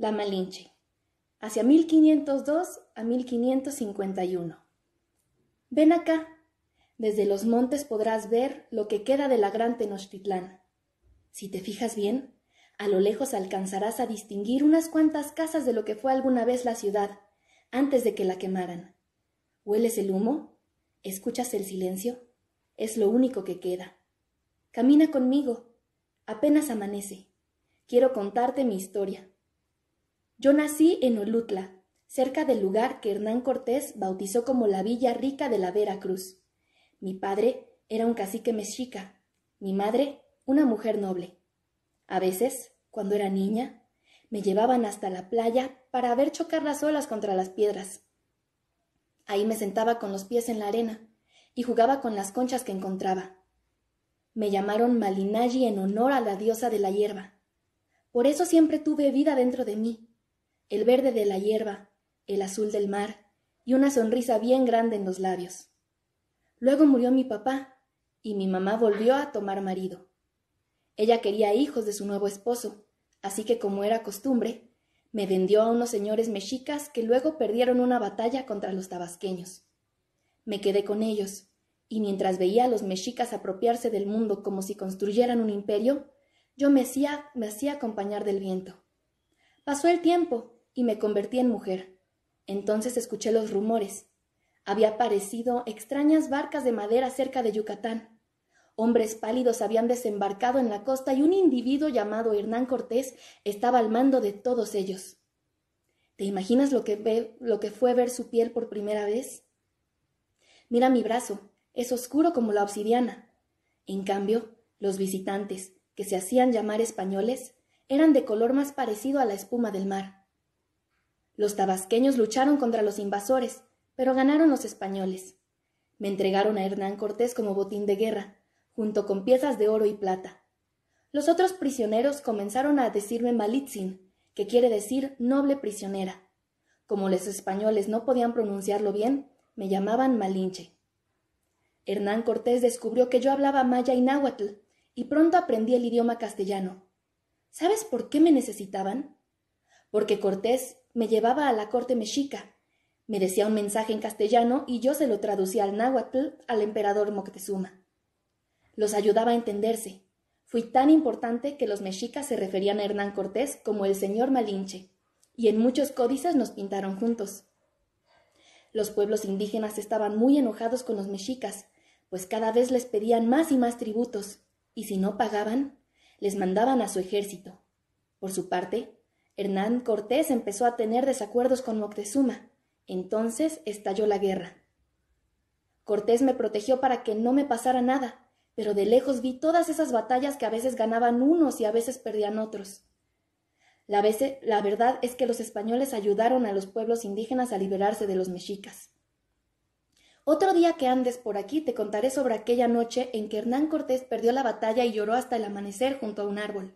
La Malinche, hacia 1502 a 1551. Ven acá, desde los montes podrás ver lo que queda de la gran Tenochtitlán. Si te fijas bien, a lo lejos alcanzarás a distinguir unas cuantas casas de lo que fue alguna vez la ciudad, antes de que la quemaran. ¿Hueles el humo? ¿Escuchas el silencio? Es lo único que queda. Camina conmigo. Apenas amanece. Quiero contarte mi historia. Yo nací en Olutla, cerca del lugar que Hernán Cortés bautizó como la Villa Rica de la Veracruz. Mi padre era un cacique mexica, mi madre una mujer noble. A veces, cuando era niña, me llevaban hasta la playa para ver chocar las olas contra las piedras. Ahí me sentaba con los pies en la arena y jugaba con las conchas que encontraba. Me llamaron Malinalli en honor a la diosa de la hierba. Por eso siempre tuve vida dentro de mí el verde de la hierba, el azul del mar y una sonrisa bien grande en los labios. Luego murió mi papá y mi mamá volvió a tomar marido. Ella quería hijos de su nuevo esposo, así que como era costumbre, me vendió a unos señores mexicas que luego perdieron una batalla contra los tabasqueños. Me quedé con ellos, y mientras veía a los mexicas apropiarse del mundo como si construyeran un imperio, yo me hacía, me hacía acompañar del viento. Pasó el tiempo, y me convertí en mujer. Entonces escuché los rumores. Había aparecido extrañas barcas de madera cerca de Yucatán. Hombres pálidos habían desembarcado en la costa y un individuo llamado Hernán Cortés estaba al mando de todos ellos. ¿Te imaginas lo que, fue ver su piel por primera vez? Mira mi brazo, es oscuro como la obsidiana. En cambio, los visitantes, que se hacían llamar españoles, eran de color más parecido a la espuma del mar. Los tabasqueños lucharon contra los invasores, pero ganaron los españoles. Me entregaron a Hernán Cortés como botín de guerra, junto con piezas de oro y plata. Los otros prisioneros comenzaron a decirme malitzin, que quiere decir noble prisionera. Como los españoles no podían pronunciarlo bien, me llamaban malinche. Hernán Cortés descubrió que yo hablaba maya y náhuatl, y pronto aprendí el idioma castellano. ¿Sabes por qué me necesitaban? Porque Cortés me llevaba a la corte mexica. Me decía un mensaje en castellano y yo se lo traducía al náhuatl al emperador Moctezuma. Los ayudaba a entenderse. Fui tan importante que los mexicas se referían a Hernán Cortés como el señor Malinche, y en muchos códices nos pintaron juntos. Los pueblos indígenas estaban muy enojados con los mexicas, pues cada vez les pedían más y más tributos, y si no pagaban, les mandaban a su ejército. Por su parte, Hernán Cortés empezó a tener desacuerdos con Moctezuma. Entonces estalló la guerra. Cortés me protegió para que no me pasara nada, pero de lejos vi todas esas batallas que a veces ganaban unos y a veces perdían otros. La, la verdad es que los españoles ayudaron a los pueblos indígenas a liberarse de los mexicas. Otro día que andes por aquí te contaré sobre aquella noche en que Hernán Cortés perdió la batalla y lloró hasta el amanecer junto a un árbol.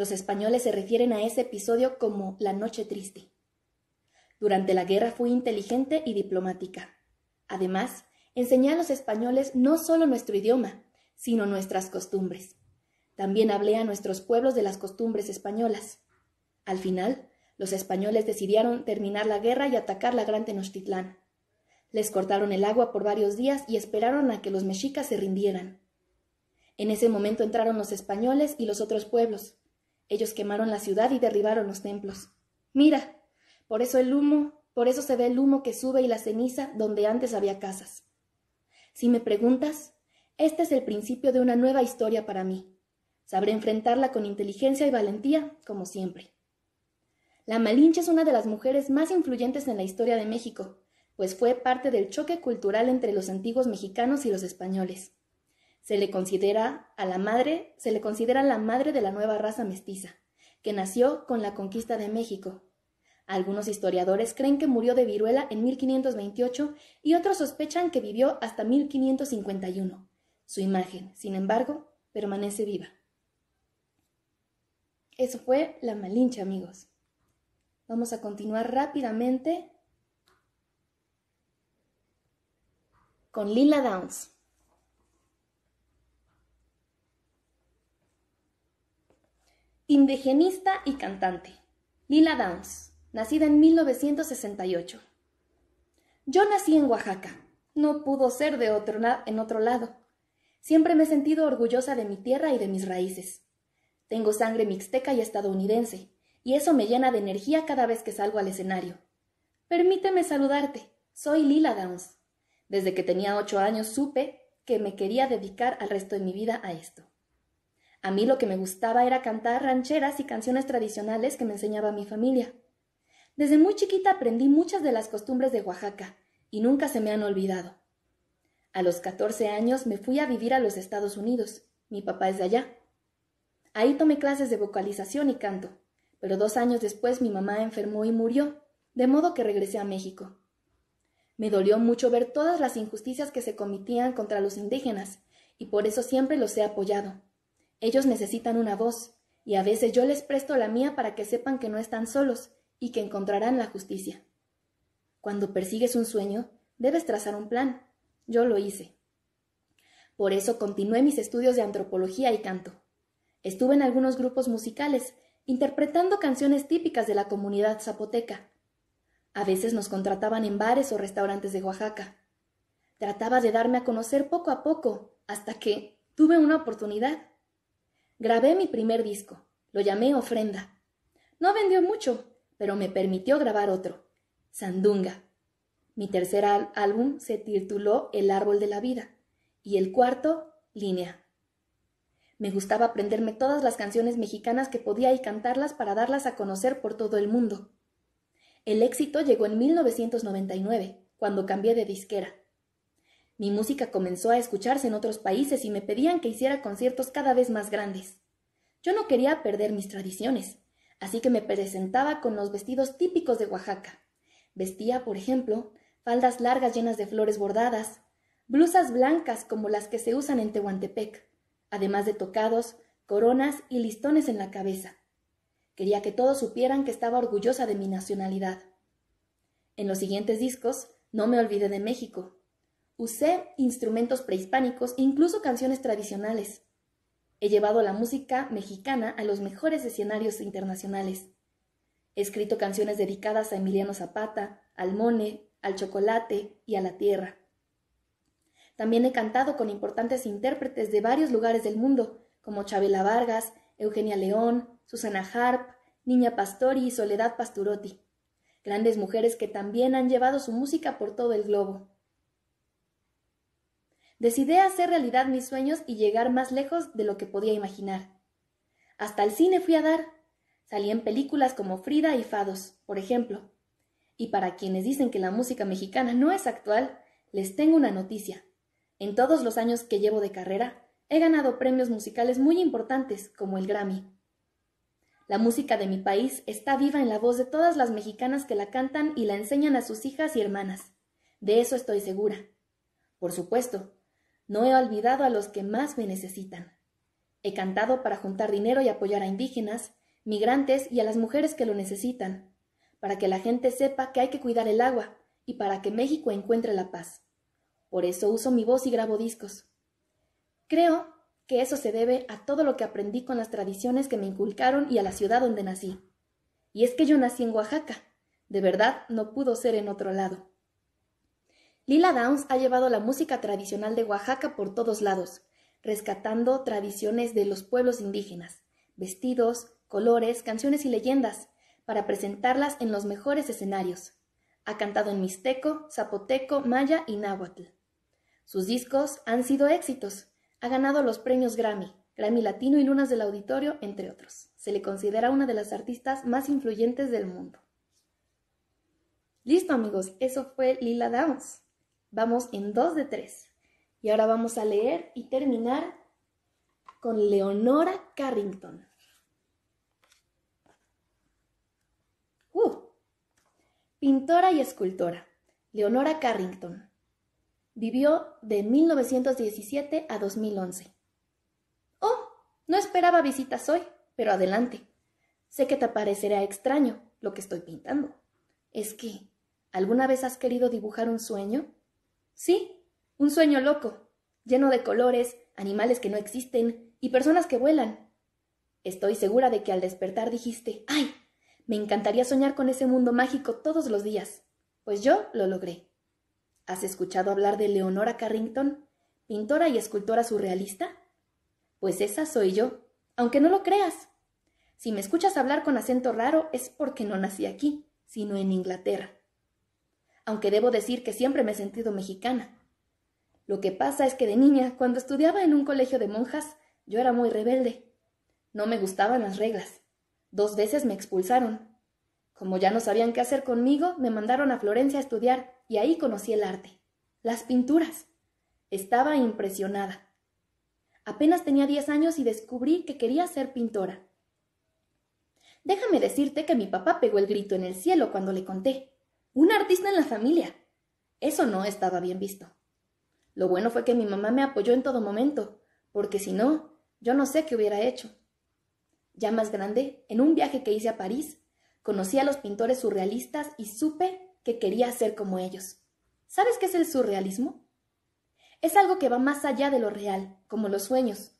Los españoles se refieren a ese episodio como la Noche Triste. Durante la guerra fui inteligente y diplomática. Además, enseñé a los españoles no solo nuestro idioma, sino nuestras costumbres. También hablé a nuestros pueblos de las costumbres españolas. Al final, los españoles decidieron terminar la guerra y atacar la Gran Tenochtitlán. Les cortaron el agua por varios días y esperaron a que los mexicas se rindieran. En ese momento entraron los españoles y los otros pueblos. Ellos quemaron la ciudad y derribaron los templos. Mira, por eso el humo, por eso se ve el humo que sube y la ceniza donde antes había casas. Si me preguntas, este es el principio de una nueva historia para mí. Sabré enfrentarla con inteligencia y valentía, como siempre. La Malinche es una de las mujeres más influyentes en la historia de México, pues fue parte del choque cultural entre los antiguos mexicanos y los españoles. Se le considera a la madre, se le considera la madre de la nueva raza mestiza, que nació con la conquista de México. Algunos historiadores creen que murió de viruela en 1528 y otros sospechan que vivió hasta 1551. Su imagen, sin embargo, permanece viva. Eso fue la malincha amigos. Vamos a continuar rápidamente con Lila Downs. indigenista y cantante. Lila Downs, nacida en 1968. Yo nací en Oaxaca. No pudo ser de otro en otro lado. Siempre me he sentido orgullosa de mi tierra y de mis raíces. Tengo sangre mixteca y estadounidense, y eso me llena de energía cada vez que salgo al escenario. Permíteme saludarte. Soy Lila Downs. Desde que tenía ocho años supe que me quería dedicar al resto de mi vida a esto. A mí lo que me gustaba era cantar rancheras y canciones tradicionales que me enseñaba mi familia. Desde muy chiquita aprendí muchas de las costumbres de Oaxaca y nunca se me han olvidado. A los 14 años me fui a vivir a los Estados Unidos. Mi papá es de allá. Ahí tomé clases de vocalización y canto, pero dos años después mi mamá enfermó y murió, de modo que regresé a México. Me dolió mucho ver todas las injusticias que se cometían contra los indígenas, y por eso siempre los he apoyado. Ellos necesitan una voz, y a veces yo les presto la mía para que sepan que no están solos y que encontrarán la justicia. Cuando persigues un sueño, debes trazar un plan. Yo lo hice. Por eso continué mis estudios de antropología y canto. Estuve en algunos grupos musicales, interpretando canciones típicas de la comunidad zapoteca. A veces nos contrataban en bares o restaurantes de Oaxaca. Trataba de darme a conocer poco a poco, hasta que tuve una oportunidad. Grabé mi primer disco, lo llamé Ofrenda. No vendió mucho, pero me permitió grabar otro, Sandunga. Mi tercer álbum se tituló El árbol de la vida y el cuarto, Línea. Me gustaba aprenderme todas las canciones mexicanas que podía y cantarlas para darlas a conocer por todo el mundo. El éxito llegó en 1999, cuando cambié de disquera. Mi música comenzó a escucharse en otros países y me pedían que hiciera conciertos cada vez más grandes. Yo no quería perder mis tradiciones, así que me presentaba con los vestidos típicos de Oaxaca. Vestía, por ejemplo, faldas largas llenas de flores bordadas, blusas blancas como las que se usan en Tehuantepec, además de tocados, coronas y listones en la cabeza. Quería que todos supieran que estaba orgullosa de mi nacionalidad. En los siguientes discos no me olvidé de México. Usé instrumentos prehispánicos e incluso canciones tradicionales. He llevado la música mexicana a los mejores escenarios internacionales. He escrito canciones dedicadas a Emiliano Zapata, al Mone, al chocolate y a la tierra. También he cantado con importantes intérpretes de varios lugares del mundo, como Chabela Vargas, Eugenia León, Susana Harp, Niña Pastori y Soledad Pasturotti, grandes mujeres que también han llevado su música por todo el globo. Decidí hacer realidad mis sueños y llegar más lejos de lo que podía imaginar. Hasta el cine fui a dar. Salí en películas como Frida y Fados, por ejemplo. Y para quienes dicen que la música mexicana no es actual, les tengo una noticia. En todos los años que llevo de carrera, he ganado premios musicales muy importantes, como el Grammy. La música de mi país está viva en la voz de todas las mexicanas que la cantan y la enseñan a sus hijas y hermanas. De eso estoy segura. Por supuesto, no he olvidado a los que más me necesitan. He cantado para juntar dinero y apoyar a indígenas, migrantes y a las mujeres que lo necesitan, para que la gente sepa que hay que cuidar el agua y para que México encuentre la paz. Por eso uso mi voz y grabo discos. Creo que eso se debe a todo lo que aprendí con las tradiciones que me inculcaron y a la ciudad donde nací. Y es que yo nací en Oaxaca. De verdad, no pudo ser en otro lado. Lila Downs ha llevado la música tradicional de Oaxaca por todos lados, rescatando tradiciones de los pueblos indígenas, vestidos, colores, canciones y leyendas, para presentarlas en los mejores escenarios. Ha cantado en mixteco, zapoteco, maya y náhuatl. Sus discos han sido éxitos. Ha ganado los premios Grammy, Grammy Latino y Lunas del Auditorio, entre otros. Se le considera una de las artistas más influyentes del mundo. Listo amigos, eso fue Lila Downs. Vamos en dos de tres. Y ahora vamos a leer y terminar con Leonora Carrington. Uh. pintora y escultora. Leonora Carrington. Vivió de 1917 a 2011. Oh, no esperaba visitas hoy, pero adelante. Sé que te parecerá extraño lo que estoy pintando. Es que, ¿alguna vez has querido dibujar un sueño? Sí, un sueño loco, lleno de colores, animales que no existen y personas que vuelan. Estoy segura de que al despertar dijiste, ¡ay! Me encantaría soñar con ese mundo mágico todos los días. Pues yo lo logré. ¿Has escuchado hablar de Leonora Carrington, pintora y escultora surrealista? Pues esa soy yo, aunque no lo creas. Si me escuchas hablar con acento raro es porque no nací aquí, sino en Inglaterra aunque debo decir que siempre me he sentido mexicana. Lo que pasa es que de niña, cuando estudiaba en un colegio de monjas, yo era muy rebelde. No me gustaban las reglas. Dos veces me expulsaron. Como ya no sabían qué hacer conmigo, me mandaron a Florencia a estudiar y ahí conocí el arte, las pinturas. Estaba impresionada. Apenas tenía diez años y descubrí que quería ser pintora. Déjame decirte que mi papá pegó el grito en el cielo cuando le conté. Un artista en la familia. Eso no estaba bien visto. Lo bueno fue que mi mamá me apoyó en todo momento, porque si no, yo no sé qué hubiera hecho. Ya más grande, en un viaje que hice a París, conocí a los pintores surrealistas y supe que quería ser como ellos. ¿Sabes qué es el surrealismo? Es algo que va más allá de lo real, como los sueños.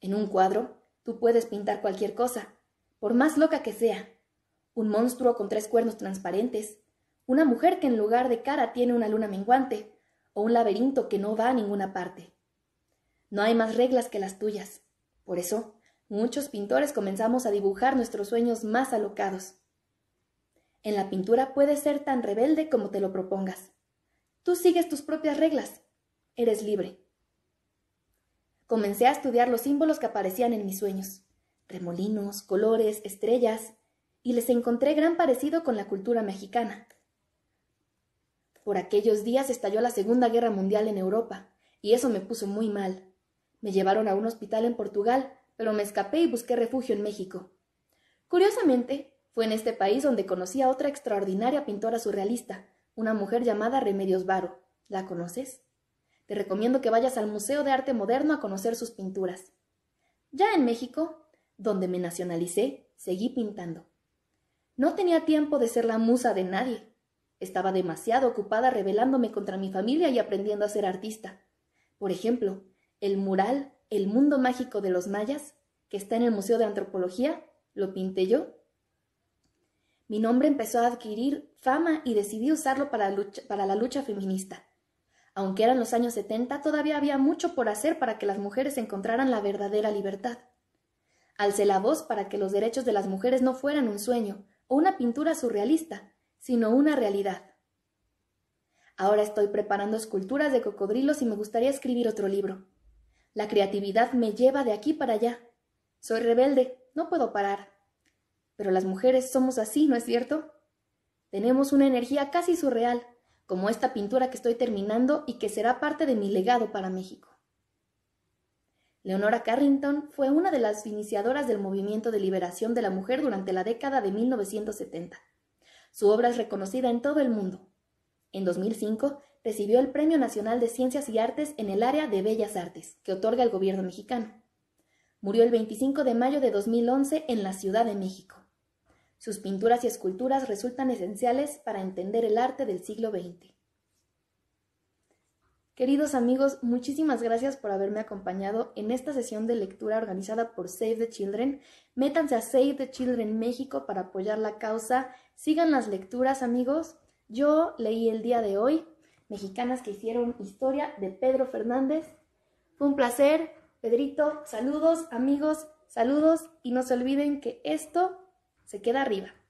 En un cuadro, tú puedes pintar cualquier cosa, por más loca que sea. Un monstruo con tres cuernos transparentes, una mujer que en lugar de cara tiene una luna menguante, o un laberinto que no va a ninguna parte. No hay más reglas que las tuyas. Por eso, muchos pintores comenzamos a dibujar nuestros sueños más alocados. En la pintura puedes ser tan rebelde como te lo propongas. Tú sigues tus propias reglas. Eres libre. Comencé a estudiar los símbolos que aparecían en mis sueños. Remolinos, colores, estrellas, y les encontré gran parecido con la cultura mexicana. Por aquellos días estalló la Segunda Guerra Mundial en Europa, y eso me puso muy mal. Me llevaron a un hospital en Portugal, pero me escapé y busqué refugio en México. Curiosamente, fue en este país donde conocí a otra extraordinaria pintora surrealista, una mujer llamada Remedios Varo. ¿La conoces? Te recomiendo que vayas al Museo de Arte Moderno a conocer sus pinturas. Ya en México, donde me nacionalicé, seguí pintando. No tenía tiempo de ser la musa de nadie, estaba demasiado ocupada rebelándome contra mi familia y aprendiendo a ser artista. Por ejemplo, el mural El mundo mágico de los mayas, que está en el Museo de Antropología, lo pinté yo. Mi nombre empezó a adquirir fama y decidí usarlo para, la lucha feminista. Aunque eran los años 70, todavía había mucho por hacer para que las mujeres encontraran la verdadera libertad. Alcé la voz para que los derechos de las mujeres no fueran un sueño o una pintura surrealista, sino una realidad. Ahora estoy preparando esculturas de cocodrilos y me gustaría escribir otro libro. La creatividad me lleva de aquí para allá. Soy rebelde, no puedo parar. Pero las mujeres somos así, ¿no es cierto? Tenemos una energía casi surreal, como esta pintura que estoy terminando y que será parte de mi legado para México. Leonora Carrington fue una de las iniciadoras del movimiento de liberación de la mujer durante la década de 1970. Su obra es reconocida en todo el mundo. En 2005 recibió el Premio Nacional de Ciencias y Artes en el área de Bellas Artes, que otorga el gobierno mexicano. Murió el 25 de mayo de 2011 en la Ciudad de México. Sus pinturas y esculturas resultan esenciales para entender el arte del siglo XX. Queridos amigos, muchísimas gracias por haberme acompañado en esta sesión de lectura organizada por Save the Children. Métanse a Save the Children México para apoyar la causa. Sigan las lecturas, amigos. Yo leí el día de hoy Mexicanas que hicieron historia de Pedro Fernández. Fue un placer, Pedrito. Saludos, amigos. Saludos y no se olviden que esto se queda arriba.